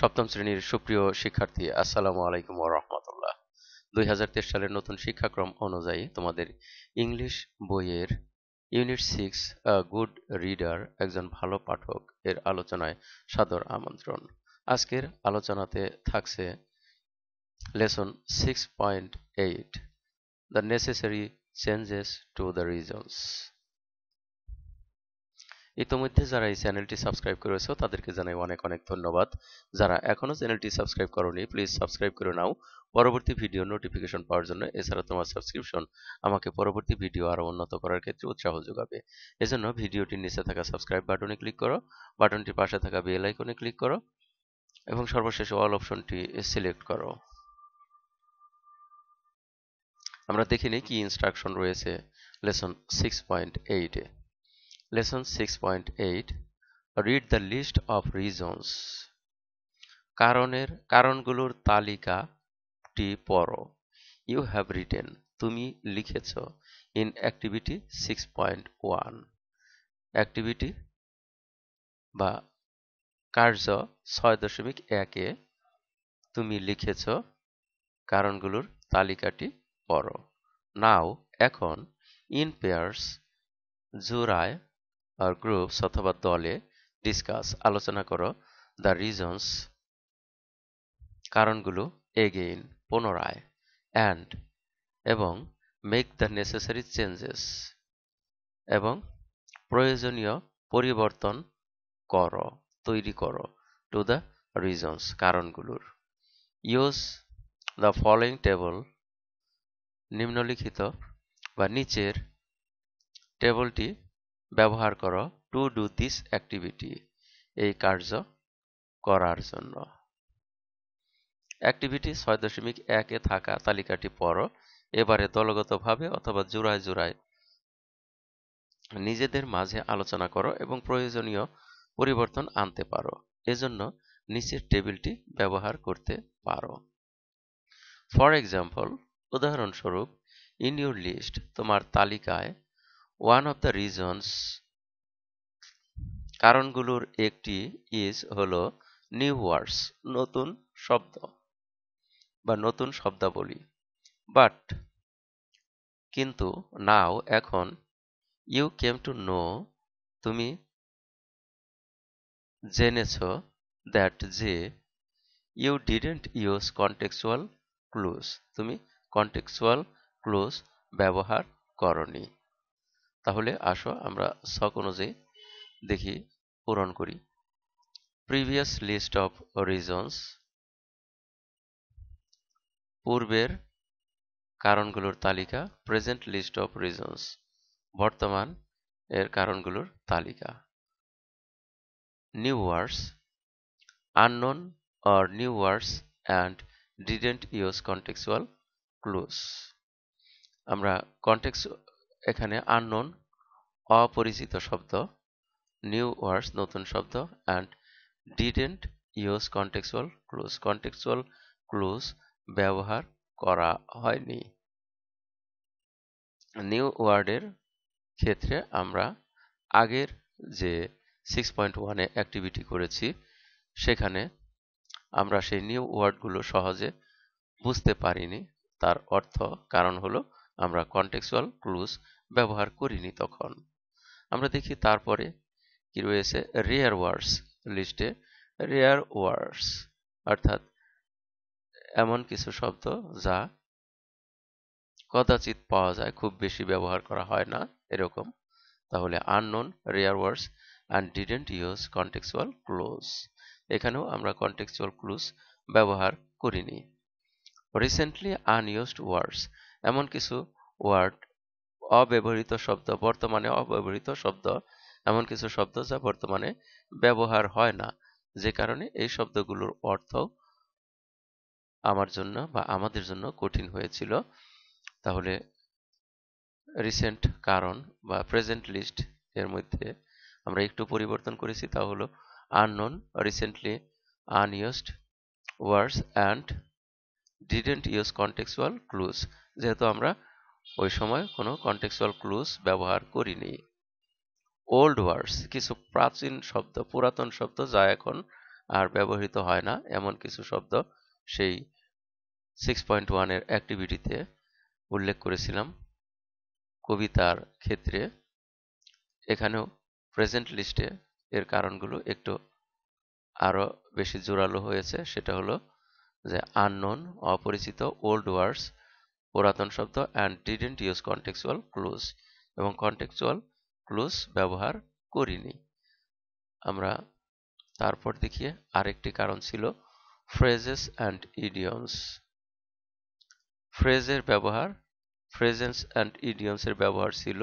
সপ্তম শ্রেণীর সুপ্রিয় শিক্ষার্থী আসসালামু আলাইকুম রহমতুল্লাহ দুই সালের নতুন শিক্ষাক্রম অনুযায়ী তোমাদের ইংলিশ বইয়ের ইউনিট সিক্স গুড রিডার একজন ভালো পাঠক এর আলোচনায় সাদর আমন্ত্রণ আজকের আলোচনাতে থাকছে lesson six point eight the necessary changes to the reasons ইতোমধ্যে যারা এই চ্যানেলটি সাবস্ক্রাইব করেছো তাদেরকে জানাই অনেক অনেক ধন্যবাদ যারা এখনও চ্যানেলটি সাবস্ক্রাইব করনি প্লিজ সাবস্ক্রাইব করে নাও পরবর্তী ভিডিও নোটিফিকেশন পাওয়ার জন্য এছাড়া তোমার সাবস্ক্রিপশন আমাকে পরবর্তী ভিডিও আরও উন্নত করার ক্ষেত্রে উৎসাহ যোগাবে এজন্য ভিডিওটির নিচে থাকা সাবস্ক্রাইব বাটনে ক্লিক করো বাটনটির পাশে থাকা বেল আইকনে ক্লিক করো এবং সর্বশেষ অল অপশনটি সিলেক্ট করো আমরা দেখিনি কি ইনস্ট্রাকশন রয়েছে লেসন সিক্স পয়েন্ট এইটে lesson 6.8 read the list of reasons কারণের কারণগুলোর তালিকাটি পড়ো ইউ হ্যাভ রিটেন তুমি লিখেছ ইন অ্যাক্টিভিটি 6.1 অ্যাক্টিভিটি বা কার্য ছয় দশমিক একে তুমি লিখেছ কারণগুলোর তালিকাটি পড়ো নাও এখন ইন পেয়ার্স জোড়ায় আর গ্রুপস অথবা দলে ডিসকাস আলোচনা করো দ্য রিজনস কারণগুলো এগেইন পুনরায় অ্যান্ড এবং মেক দ্য নেসেসারি চেঞ্জেস এবং প্রয়োজনীয় পরিবর্তন করো তৈরি করো টু দ্য রিজনস কারণগুলোর ইউজ দ্য ফলোয়িং টেবল নিম্নলিখিত বা নিচের টেবলটি ব্যবহার করো টু ডু দিস অ্যাক্টিভিটি এই কার্য করার জন্য অ্যাক্টিভিটি ছয় দশমিক একে থাকা তালিকাটি পড়ো এবারে দলগতভাবে অথবা জোড়ায় জোড়ায় নিজেদের মাঝে আলোচনা করো এবং প্রয়োজনীয় পরিবর্তন আনতে পারো এজন্য নিচের টেবিলটি ব্যবহার করতে পারো ফর এক্সাম্পল উদাহরণস্বরূপ ইন ইউর লিস্ট তোমার তালিকায় ওয়ান অফ দ্য রিজনস কারণগুলোর একটি ইজ হলো নিউ ওয়ার্ডস নতুন শব্দ বা নতুন শব্দাবলী বাট কিন্তু নাও এখন ইউ কেম টু নো তুমি জেনেছ দ্যাট যে you didn't use contextual clues তুমি কন্টেক্সুয়াল ক্লুজ ব্যবহার করনি তাহলে আসো আমরা সক অনুযায়ী দেখি পূরণ করি প্রিভিয়াস লিস্ট অফ রিজনস পূর্বের কারণগুলোর তালিকা প্রেজেন্ট লিস্ট অফ রিজনস বর্তমান এর কারণগুলোর তালিকা new words unknown or new words and didn't use contextual clues আমরা কন্টেক্স এখানে আননোন অপরিচিত শব্দ নিউ ওয়ার্ডস নতুন শব্দ and didn't use contextual clues contextual clues ব্যবহার করা হয়নি নিউ ওয়ার্ডের ক্ষেত্রে আমরা আগের যে সিক্স পয়েন্ট ওয়ানে অ্যাক্টিভিটি করেছি সেখানে আমরা সেই নিউ ওয়ার্ডগুলো সহজে বুঝতে পারিনি তার অর্থ কারণ হলো আমরা কন্টেক্সুয়াল ক্লুজ ব্যবহার করিনি তখন আমরা দেখি তারপরে কি রয়েছে রেয়ার ওয়ার্ডস লিস্টে রেয়ার ওয়ার্ডস অর্থাৎ এমন কিছু শব্দ যা কদাচিত পাওয়া যায় খুব বেশি ব্যবহার করা হয় না এরকম তাহলে unknown rare words and didn't use contextual clues এখানেও আমরা কন্টেক্সুয়াল ক্লুজ ব্যবহার করিনি রিসেন্টলি আনইউজড ওয়ার্ডস এমন কিছু ওয়ার্ড অব্যবহৃত শব্দ বর্তমানে অব্যবহৃত শব্দ এমন কিছু শব্দ যা বর্তমানে ব্যবহার হয় না যে কারণে এই শব্দগুলোর অর্থ আমার জন্য বা আমাদের জন্য কঠিন হয়েছিল তাহলে রিসেন্ট কারণ বা প্রেজেন্ট লিস্ট এর মধ্যে আমরা একটু পরিবর্তন করেছি তা হলো unknown recently unused words and didn't use contextual clues যেহেতু আমরা ওই সময় কোনো কন্টেক্সুয়াল ক্লুজ ব্যবহার করিনি ওল্ড ওয়ার্ডস কিছু প্রাচীন শব্দ পুরাতন শব্দ যা এখন আর ব্যবহৃত হয় না এমন কিছু শব্দ সেই সিক্স পয়েন্ট ওয়ানের অ্যাক্টিভিটিতে উল্লেখ করেছিলাম কবিতার ক্ষেত্রে এখানেও প্রেজেন্ট লিস্টে এর কারণগুলো একটু আরও বেশি জোরালো হয়েছে সেটা হলো যে আননোন অপরিচিত ওল্ড ওয়ার্ডস পুরাতন শব্দ and didn't use contextual clues এবং কন্টেক্সুয়াল ক্লুজ ব্যবহার করিনি আমরা তারপর দেখি আরেকটি কারণ ছিল ফ্রেজেস অ্যান্ড ইডিয়মস ফ্রেজের ব্যবহার ফ্রেজেন্স অ্যান্ড ইডিয়মসের ব্যবহার ছিল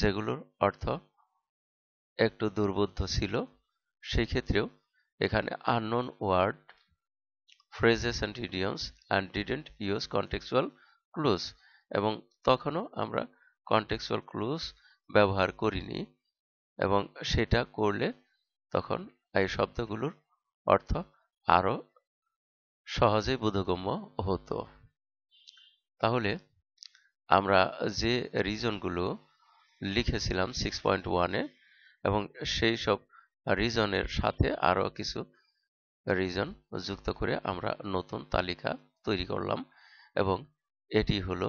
যেগুলোর অর্থ একটু দুর্বোধ্য ছিল সেই ক্ষেত্রেও এখানে unknown word phrases and idioms and didn't use contextual clues এবং তখনও আমরা contextual ক্লুজ ব্যবহার করিনি এবং সেটা করলে তখন এই শব্দগুলোর অর্থ আরও সহজে বোধগম্য হতো তাহলে আমরা যে রিজনগুলো লিখেছিলাম সিক্স পয়েন্ট ওয়ানে এবং সেই সব রিজনের সাথে আরও কিছু রিজন যুক্ত করে আমরা নতুন তালিকা তৈরি করলাম এবং এটি হলো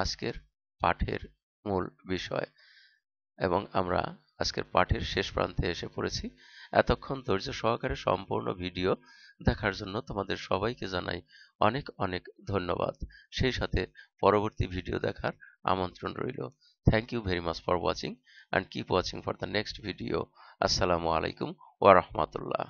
আজকের পাঠের মূল বিষয় এবং আমরা আজকের পাঠের শেষ প্রান্তে এসে পড়েছি এতক্ষণ ধৈর্য সহকারে সম্পূর্ণ ভিডিও দেখার জন্য তোমাদের সবাইকে জানাই অনেক অনেক ধন্যবাদ সেই সাথে পরবর্তী ভিডিও দেখার আমন্ত্রণ রইল thank you very much for watching and keep watching for the next video আসসালামু আলাইকুম ওয়া রাহমাতুল্লাহ